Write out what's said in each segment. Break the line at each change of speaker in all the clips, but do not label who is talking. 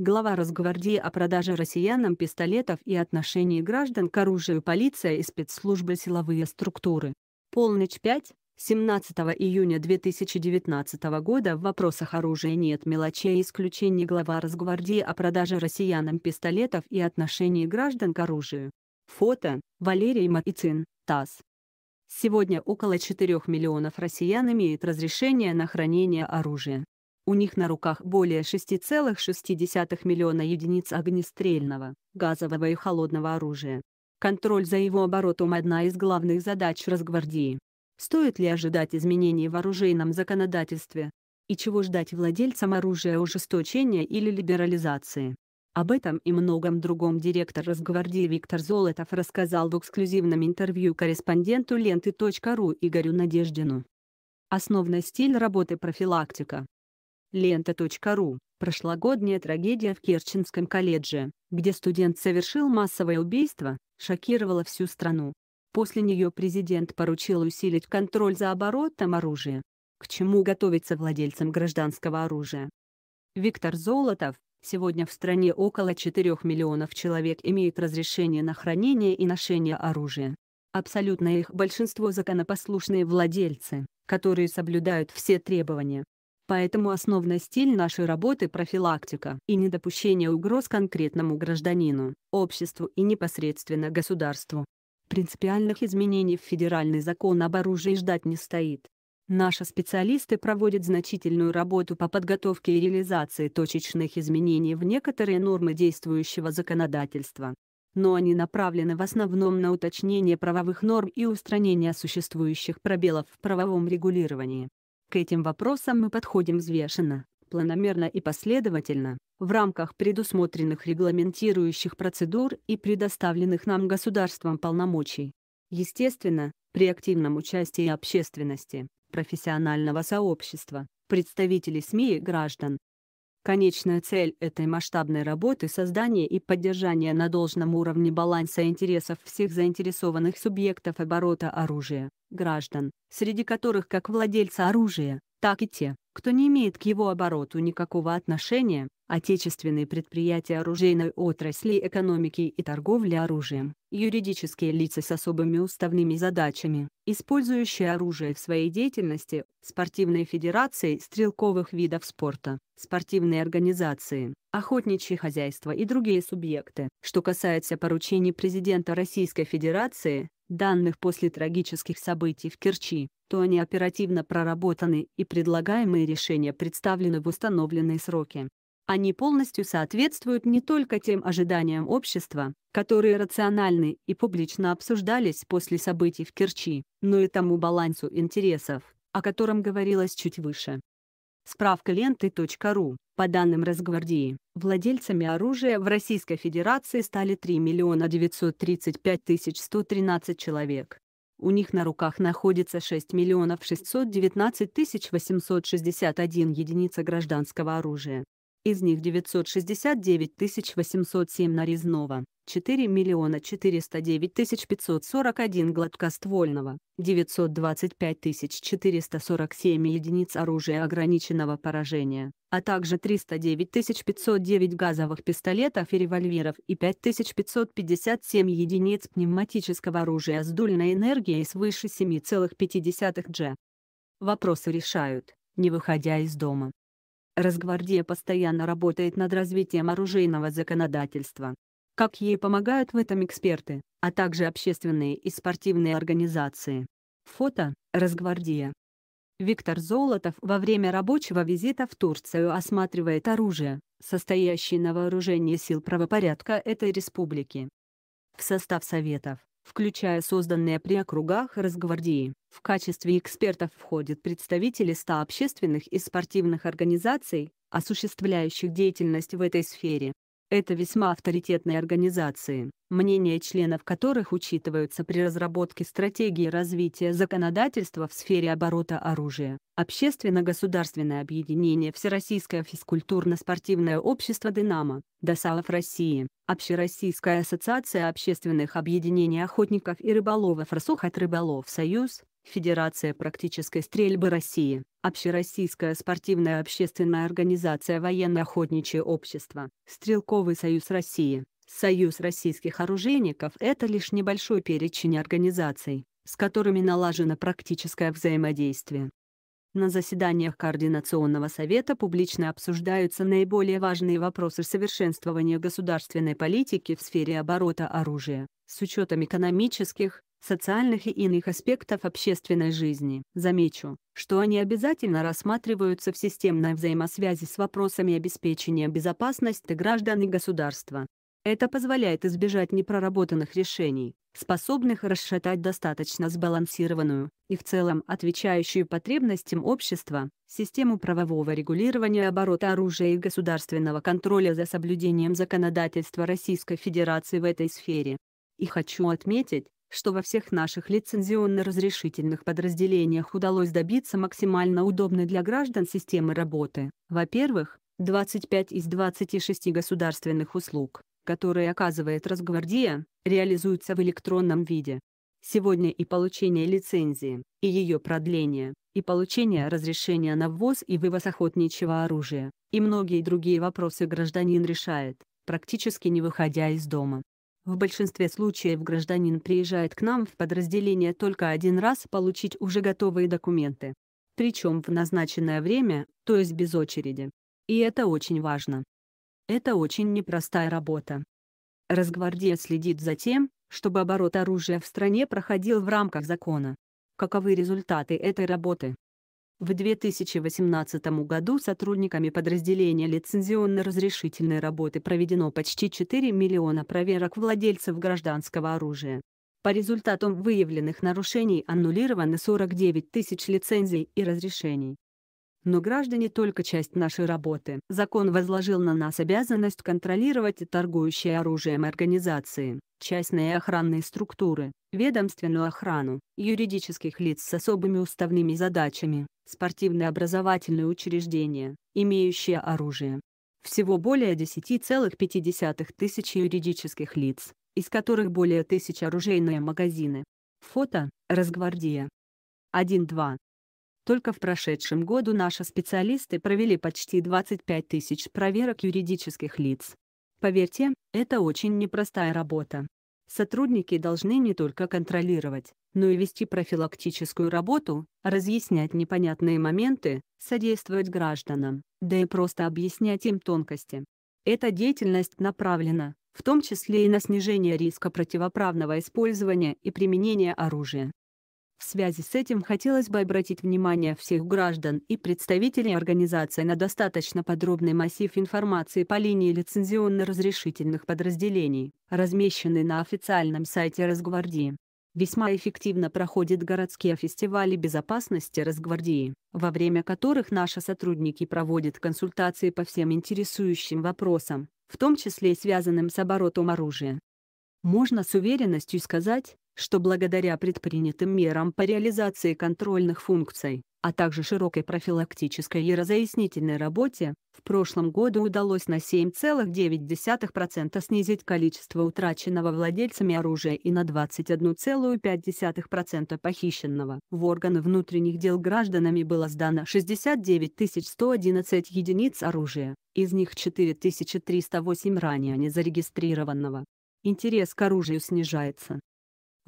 Глава Росгвардии о продаже россиянам пистолетов и отношении граждан к оружию полиция и спецслужбы силовые структуры. Полночь 5, 17 июня 2019 года в вопросах оружия нет мелочей и исключений глава Росгвардии о продаже россиянам пистолетов и отношении граждан к оружию. Фото – Валерий Маицин, ТАСС. Сегодня около 4 миллионов россиян имеет разрешение на хранение оружия. У них на руках более 6,6 миллиона единиц огнестрельного, газового и холодного оружия. Контроль за его оборотом – одна из главных задач Росгвардии. Стоит ли ожидать изменений в оружейном законодательстве? И чего ждать владельцам оружия ужесточения или либерализации? Об этом и многом другом директор Росгвардии Виктор Золотов рассказал в эксклюзивном интервью корреспонденту ленты.ру Игорю Надеждину. Основной стиль работы профилактика. Лента.ру. Прошлогодняя трагедия в Керченском колледже, где студент совершил массовое убийство, шокировала всю страну. После нее президент поручил усилить контроль за оборотом оружия. К чему готовиться владельцам гражданского оружия? Виктор Золотов. Сегодня в стране около 4 миллионов человек имеют разрешение на хранение и ношение оружия. Абсолютное их большинство законопослушные владельцы, которые соблюдают все требования. Поэтому основной стиль нашей работы – профилактика и недопущение угроз конкретному гражданину, обществу и непосредственно государству. Принципиальных изменений в федеральный закон об оружии ждать не стоит. Наши специалисты проводят значительную работу по подготовке и реализации точечных изменений в некоторые нормы действующего законодательства. Но они направлены в основном на уточнение правовых норм и устранение существующих пробелов в правовом регулировании. К этим вопросам мы подходим взвешенно, планомерно и последовательно, в рамках предусмотренных регламентирующих процедур и предоставленных нам государством полномочий. Естественно, при активном участии общественности, профессионального сообщества, представителей СМИ и граждан, Конечная цель этой масштабной работы — создание и поддержание на должном уровне баланса интересов всех заинтересованных субъектов оборота оружия, граждан, среди которых как владельца оружия, так и те, кто не имеет к его обороту никакого отношения, отечественные предприятия оружейной отрасли экономики и торговли оружием, юридические лица с особыми уставными задачами, использующие оружие в своей деятельности, спортивные федерации стрелковых видов спорта, спортивные организации, охотничьи хозяйства и другие субъекты. Что касается поручений президента Российской Федерации, данных после трагических событий в Керчи, то они оперативно проработаны и предлагаемые решения представлены в установленные сроки. Они полностью соответствуют не только тем ожиданиям общества, которые рациональны и публично обсуждались после событий в Керчи, но и тому балансу интересов, о котором говорилось чуть выше. Справка ленты.ру. По данным Росгвардии, владельцами оружия в Российской Федерации стали 3 миллиона 935 тысяч 113 человек. У них на руках находится 6 миллионов 619 тысяч 861 единица гражданского оружия, из них 969 807 нарезного, 4 409 541 гладкоствольного, 925 447 единиц оружия ограниченного поражения, а также 309 509 газовых пистолетов и револьверов и 5 557 единиц пневматического оружия с дульной энергией свыше 7,5 Дж. Вопросы решают, не выходя из дома. Росгвардия постоянно работает над развитием оружейного законодательства. Как ей помогают в этом эксперты, а также общественные и спортивные организации. Фото «Росгвардия». Виктор Золотов во время рабочего визита в Турцию осматривает оружие, состоящее на вооружении сил правопорядка этой республики. В состав Советов включая созданные при округах Росгвардии. В качестве экспертов входят представители 100 общественных и спортивных организаций, осуществляющих деятельность в этой сфере. Это весьма авторитетные организации, мнения членов которых учитываются при разработке стратегии развития законодательства в сфере оборота оружия. Общественно-государственное объединение Всероссийское физкультурно-спортивное общество «Динамо», ДОСАЛов России, Общероссийская ассоциация общественных объединений охотников и рыболовов «Росухотрыболов Союз», Федерация практической стрельбы России, Общероссийская спортивная общественная организация Военно-охотничье общество, Стрелковый союз России, Союз российских оружейников – это лишь небольшой перечень организаций, с которыми налажено практическое взаимодействие. На заседаниях Координационного совета публично обсуждаются наиболее важные вопросы совершенствования государственной политики в сфере оборота оружия, с учетом экономических, социальных и иных аспектов общественной жизни. Замечу, что они обязательно рассматриваются в системной взаимосвязи с вопросами обеспечения безопасности граждан и государства. Это позволяет избежать непроработанных решений, способных расшатать достаточно сбалансированную и в целом отвечающую потребностям общества, систему правового регулирования оборота оружия и государственного контроля за соблюдением законодательства Российской Федерации в этой сфере. И хочу отметить, что во всех наших лицензионно-разрешительных подразделениях удалось добиться максимально удобной для граждан системы работы. Во-первых, 25 из 26 государственных услуг, которые оказывает Росгвардия, реализуются в электронном виде. Сегодня и получение лицензии, и ее продление, и получение разрешения на ввоз и вывоз охотничьего оружия, и многие другие вопросы гражданин решает, практически не выходя из дома. В большинстве случаев гражданин приезжает к нам в подразделение только один раз получить уже готовые документы. Причем в назначенное время, то есть без очереди. И это очень важно. Это очень непростая работа. Разгвардия следит за тем, чтобы оборот оружия в стране проходил в рамках закона. Каковы результаты этой работы? В 2018 году сотрудниками подразделения лицензионно-разрешительной работы проведено почти 4 миллиона проверок владельцев гражданского оружия. По результатам выявленных нарушений аннулированы 49 тысяч лицензий и разрешений. Но граждане только часть нашей работы. Закон возложил на нас обязанность контролировать торгующие оружием организации, частные охранные структуры, ведомственную охрану, юридических лиц с особыми уставными задачами, спортивные образовательные учреждения, имеющие оружие. Всего более 10,5 тысяч юридических лиц, из которых более тысяч оружейные магазины. Фото, Росгвардия. 1-2. Только в прошедшем году наши специалисты провели почти 25 тысяч проверок юридических лиц. Поверьте, это очень непростая работа. Сотрудники должны не только контролировать, но и вести профилактическую работу, разъяснять непонятные моменты, содействовать гражданам, да и просто объяснять им тонкости. Эта деятельность направлена, в том числе и на снижение риска противоправного использования и применения оружия. В связи с этим хотелось бы обратить внимание всех граждан и представителей организации на достаточно подробный массив информации по линии лицензионно-разрешительных подразделений, размещенный на официальном сайте Росгвардии. Весьма эффективно проходят городские фестивали безопасности Росгвардии, во время которых наши сотрудники проводят консультации по всем интересующим вопросам, в том числе и связанным с оборотом оружия. Можно с уверенностью сказать, что благодаря предпринятым мерам по реализации контрольных функций, а также широкой профилактической и разъяснительной работе, в прошлом году удалось на 7,9% снизить количество утраченного владельцами оружия и на 21,5% похищенного. В органы внутренних дел гражданами было сдано 69 111 единиц оружия, из них 4308 ранее незарегистрированного. Интерес к оружию снижается.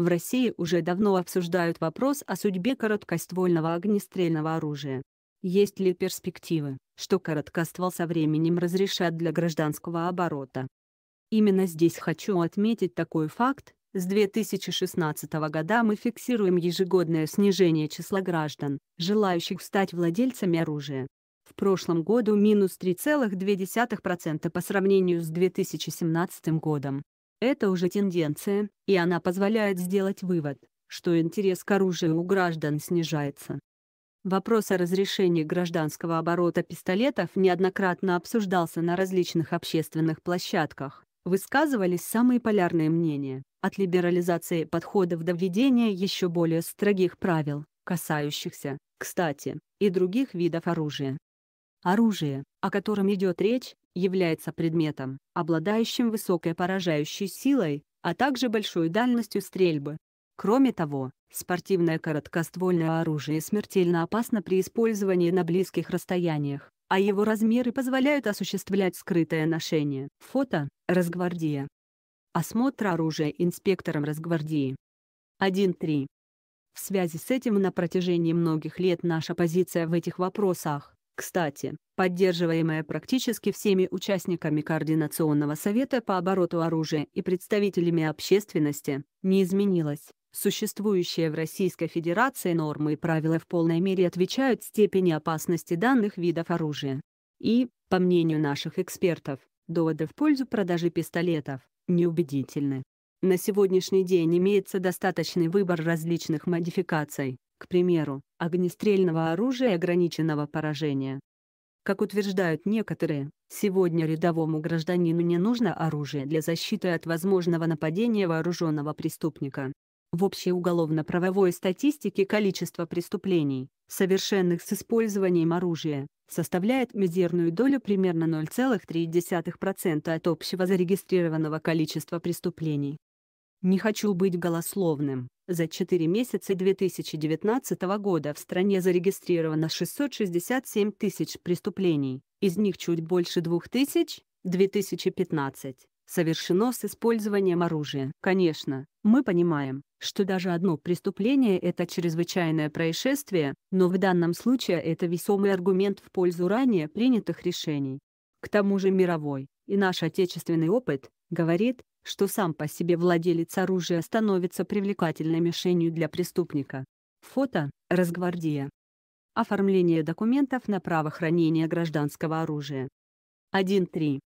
В России уже давно обсуждают вопрос о судьбе короткоствольного огнестрельного оружия. Есть ли перспективы, что короткоствол со временем разрешат для гражданского оборота? Именно здесь хочу отметить такой факт, с 2016 года мы фиксируем ежегодное снижение числа граждан, желающих стать владельцами оружия. В прошлом году минус 3,2% по сравнению с 2017 годом. Это уже тенденция, и она позволяет сделать вывод, что интерес к оружию у граждан снижается. Вопрос о разрешении гражданского оборота пистолетов неоднократно обсуждался на различных общественных площадках. Высказывались самые полярные мнения, от либерализации подходов до введения еще более строгих правил, касающихся, кстати, и других видов оружия. Оружие, о котором идет речь, является предметом, обладающим высокой поражающей силой, а также большой дальностью стрельбы. Кроме того, спортивное короткоствольное оружие смертельно опасно при использовании на близких расстояниях, а его размеры позволяют осуществлять скрытое ношение. Фото – разгвардия. Осмотр оружия инспектором разгвардии. 1.3. В связи с этим на протяжении многих лет наша позиция в этих вопросах, кстати, поддерживаемая практически всеми участниками Координационного совета по обороту оружия и представителями общественности, не изменилась. Существующие в Российской Федерации нормы и правила в полной мере отвечают степени опасности данных видов оружия. И, по мнению наших экспертов, доводы в пользу продажи пистолетов неубедительны. На сегодняшний день имеется достаточный выбор различных модификаций, к примеру, огнестрельного оружия и ограниченного поражения. Как утверждают некоторые, сегодня рядовому гражданину не нужно оружие для защиты от возможного нападения вооруженного преступника. В общей уголовно-правовой статистике количество преступлений, совершенных с использованием оружия, составляет мизерную долю примерно 0,3% от общего зарегистрированного количества преступлений. Не хочу быть голословным. За 4 месяца 2019 года в стране зарегистрировано 667 тысяч преступлений, из них чуть больше 2 тысяч – 2015 совершено с использованием оружия. Конечно, мы понимаем, что даже одно преступление – это чрезвычайное происшествие, но в данном случае это весомый аргумент в пользу ранее принятых решений. К тому же мировой и наш отечественный опыт говорит, что сам по себе владелец оружия становится привлекательной мишенью для преступника. Фото – Разгвардия. Оформление документов на право хранения гражданского оружия. 1.3.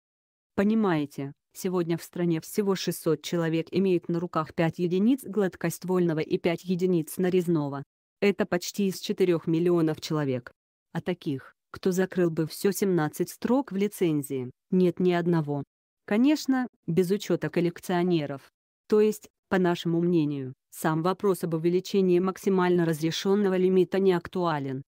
Понимаете, сегодня в стране всего 600 человек имеют на руках 5 единиц гладкоствольного и 5 единиц нарезного. Это почти из 4 миллионов человек. А таких, кто закрыл бы все 17 строк в лицензии, нет ни одного. Конечно, без учета коллекционеров. То есть, по нашему мнению, сам вопрос об увеличении максимально разрешенного лимита не актуален.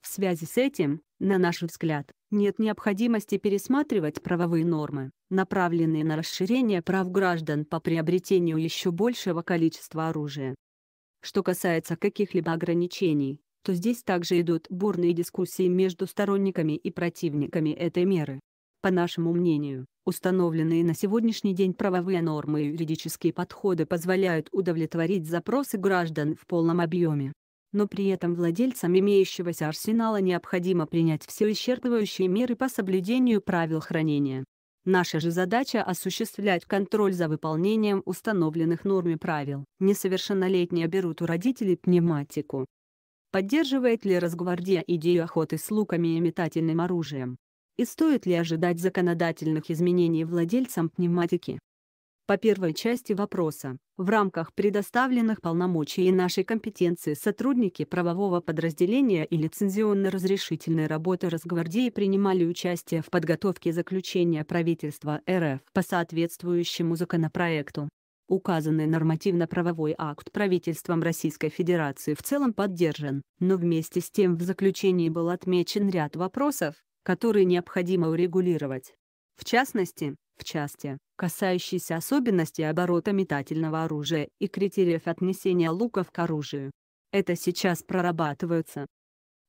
В связи с этим, на наш взгляд, нет необходимости пересматривать правовые нормы, направленные на расширение прав граждан по приобретению еще большего количества оружия. Что касается каких-либо ограничений, то здесь также идут бурные дискуссии между сторонниками и противниками этой меры. По нашему мнению, установленные на сегодняшний день правовые нормы и юридические подходы позволяют удовлетворить запросы граждан в полном объеме. Но при этом владельцам имеющегося арсенала необходимо принять все исчерпывающие меры по соблюдению правил хранения. Наша же задача осуществлять контроль за выполнением установленных норм и правил. Несовершеннолетние берут у родителей пневматику. Поддерживает ли Росгвардия идею охоты с луками и метательным оружием? и стоит ли ожидать законодательных изменений владельцам пневматики. По первой части вопроса, в рамках предоставленных полномочий и нашей компетенции сотрудники правового подразделения и лицензионно-разрешительной работы Росгвардии принимали участие в подготовке заключения правительства РФ по соответствующему законопроекту. Указанный нормативно-правовой акт правительством Российской Федерации в целом поддержан, но вместе с тем в заключении был отмечен ряд вопросов, которые необходимо урегулировать. В частности, в части, касающейся особенностей оборота метательного оружия и критериев отнесения луков к оружию. Это сейчас прорабатываются.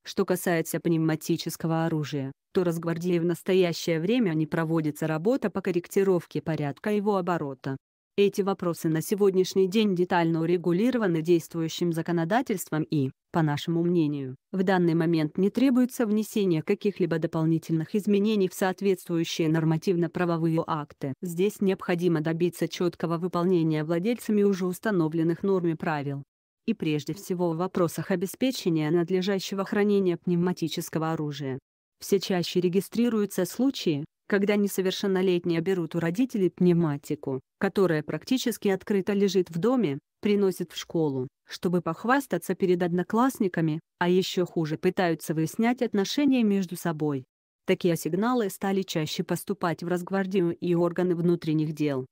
Что касается пневматического оружия, то Росгвардии в настоящее время не проводится работа по корректировке порядка его оборота, эти вопросы на сегодняшний день детально урегулированы действующим законодательством и, по нашему мнению, в данный момент не требуется внесение каких-либо дополнительных изменений в соответствующие нормативно-правовые акты. Здесь необходимо добиться четкого выполнения владельцами уже установленных норм и правил. И прежде всего в вопросах обеспечения надлежащего хранения пневматического оружия. Все чаще регистрируются случаи, когда несовершеннолетние берут у родителей пневматику, которая практически открыто лежит в доме, приносят в школу, чтобы похвастаться перед одноклассниками, а еще хуже пытаются выяснять отношения между собой. Такие сигналы стали чаще поступать в Росгвардию и органы внутренних дел.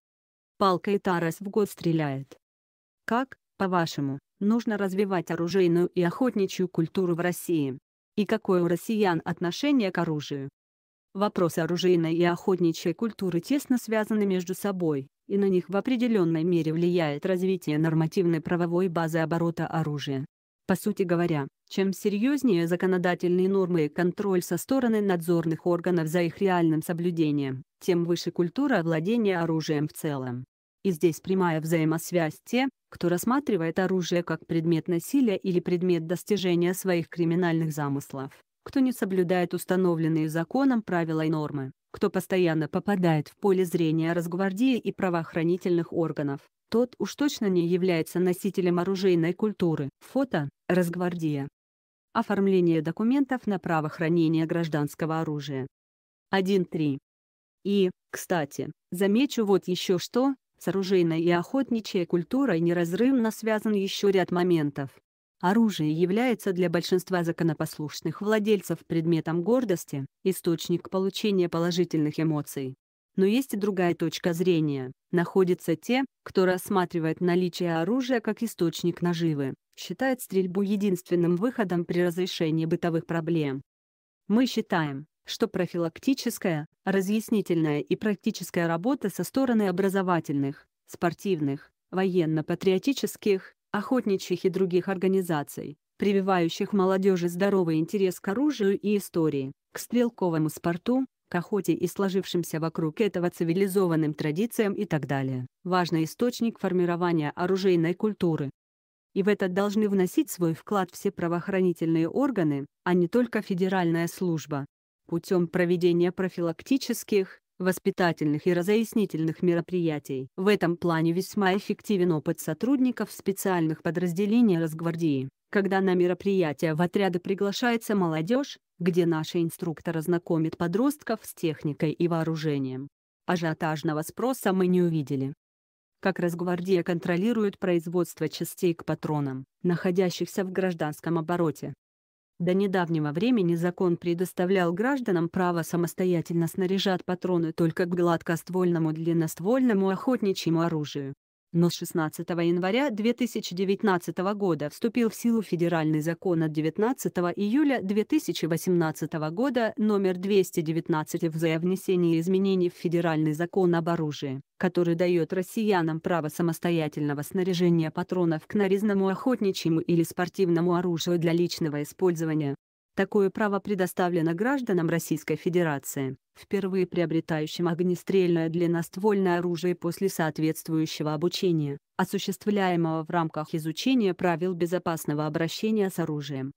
Палка и тарас в год стреляет. Как, по-вашему, нужно развивать оружейную и охотничью культуру в России? И какое у россиян отношение к оружию? Вопросы оружейной и охотничьей культуры тесно связаны между собой, и на них в определенной мере влияет развитие нормативной правовой базы оборота оружия. По сути говоря, чем серьезнее законодательные нормы и контроль со стороны надзорных органов за их реальным соблюдением, тем выше культура владения оружием в целом. И здесь прямая взаимосвязь те, кто рассматривает оружие как предмет насилия или предмет достижения своих криминальных замыслов, кто не соблюдает установленные законом правила и нормы, кто постоянно попадает в поле зрения разгвардии и правоохранительных органов, тот уж точно не является носителем оружейной культуры. Фото – разгвардия. Оформление документов на право хранения гражданского оружия. 1.3. И, кстати, замечу вот еще что, с оружейной и охотничьей культурой неразрывно связан еще ряд моментов. Оружие является для большинства законопослушных владельцев предметом гордости, источник получения положительных эмоций. Но есть и другая точка зрения. Находятся те, кто рассматривает наличие оружия как источник наживы, считает стрельбу единственным выходом при разрешении бытовых проблем. Мы считаем, что профилактическая, разъяснительная и практическая работа со стороны образовательных, спортивных, военно-патриотических, охотничьих и других организаций, прививающих молодежи здоровый интерес к оружию и истории, к стрелковому спорту, к охоте и сложившимся вокруг этого цивилизованным традициям и так далее. Важный источник формирования оружейной культуры. И в это должны вносить свой вклад все правоохранительные органы, а не только федеральная служба путем проведения профилактических, воспитательных и разъяснительных мероприятий. В этом плане весьма эффективен опыт сотрудников специальных подразделений Росгвардии, когда на мероприятия в отряды приглашается молодежь, где наши инструкторы знакомят подростков с техникой и вооружением. Ажиотажного спроса мы не увидели. Как Росгвардия контролирует производство частей к патронам, находящихся в гражданском обороте, до недавнего времени закон предоставлял гражданам право самостоятельно снаряжать патроны только к гладкоствольному длинноствольному охотничьему оружию. Но с 16 января 2019 года вступил в силу федеральный закон от 19 июля 2018 года номер 219 в о внесении изменений в федеральный закон об оружии, который дает россиянам право самостоятельного снаряжения патронов к нарезному охотничьему или спортивному оружию для личного использования. Такое право предоставлено гражданам Российской Федерации впервые приобретающим огнестрельное длинноствольное оружие после соответствующего обучения, осуществляемого в рамках изучения правил безопасного обращения с оружием.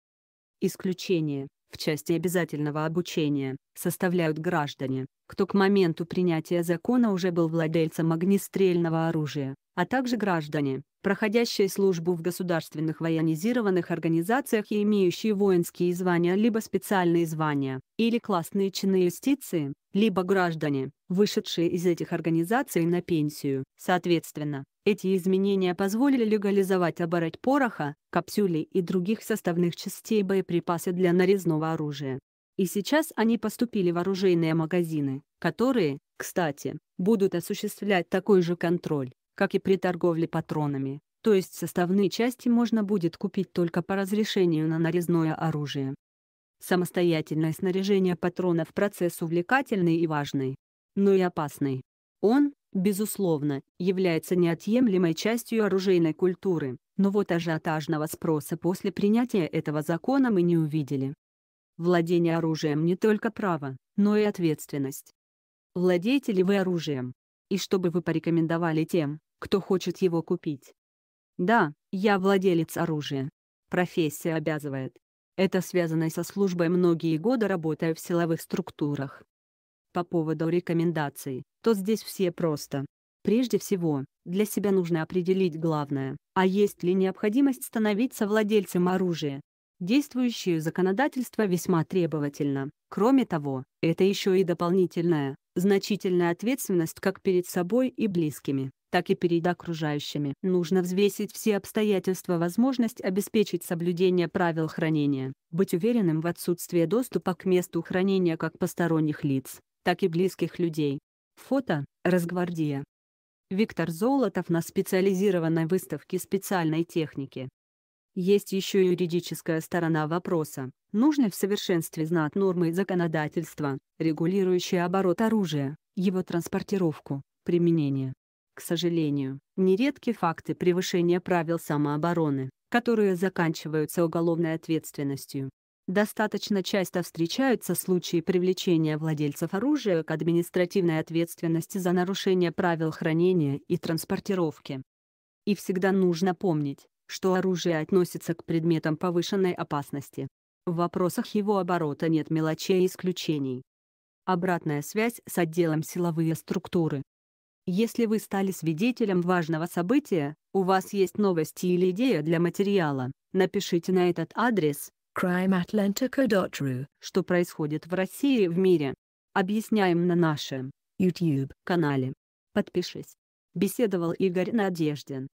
Исключение в части обязательного обучения составляют граждане, кто к моменту принятия закона уже был владельцем огнестрельного оружия, а также граждане, проходящие службу в государственных военизированных организациях и имеющие воинские звания либо специальные звания, или классные чины юстиции, либо граждане, вышедшие из этих организаций на пенсию. Соответственно, эти изменения позволили легализовать оборот пороха, капсюлей и других составных частей боеприпаса для нарезного оружия. И сейчас они поступили в оружейные магазины, которые, кстати, будут осуществлять такой же контроль как и при торговле патронами, то есть составные части можно будет купить только по разрешению на нарезное оружие. Самостоятельное снаряжение патронов – процесс увлекательный и важный, но и опасный. Он, безусловно, является неотъемлемой частью оружейной культуры, но вот ажиотажного спроса после принятия этого закона мы не увидели. Владение оружием не только право, но и ответственность. Владеете ли вы оружием? И что бы вы порекомендовали тем, кто хочет его купить. Да, я владелец оружия. Профессия обязывает. Это связано со службой многие годы работаю в силовых структурах. По поводу рекомендаций, то здесь все просто. Прежде всего, для себя нужно определить главное, а есть ли необходимость становиться владельцем оружия. Действующее законодательство весьма требовательно. Кроме того, это еще и дополнительная, значительная ответственность как перед собой и близкими, так и перед окружающими. Нужно взвесить все обстоятельства возможность обеспечить соблюдение правил хранения, быть уверенным в отсутствии доступа к месту хранения как посторонних лиц, так и близких людей. Фото «Разгвардия». Виктор Золотов на специализированной выставке специальной техники. Есть еще юридическая сторона вопроса. Нужно в совершенстве знать нормы законодательства, регулирующие оборот оружия, его транспортировку, применение, к сожалению, нередки факты превышения правил самообороны, которые заканчиваются уголовной ответственностью. Достаточно часто встречаются случаи привлечения владельцев оружия к административной ответственности за нарушение правил хранения и транспортировки. И всегда нужно помнить, что оружие относится к предметам повышенной опасности. В вопросах его оборота нет мелочей и исключений. Обратная связь с отделом силовые структуры. Если вы стали свидетелем важного события, у вас есть новости или идея для материала, напишите на этот адрес crimeatlantica.ru «Что происходит в России и в мире?» Объясняем на нашем YouTube канале. Подпишись. Беседовал Игорь Надеждин.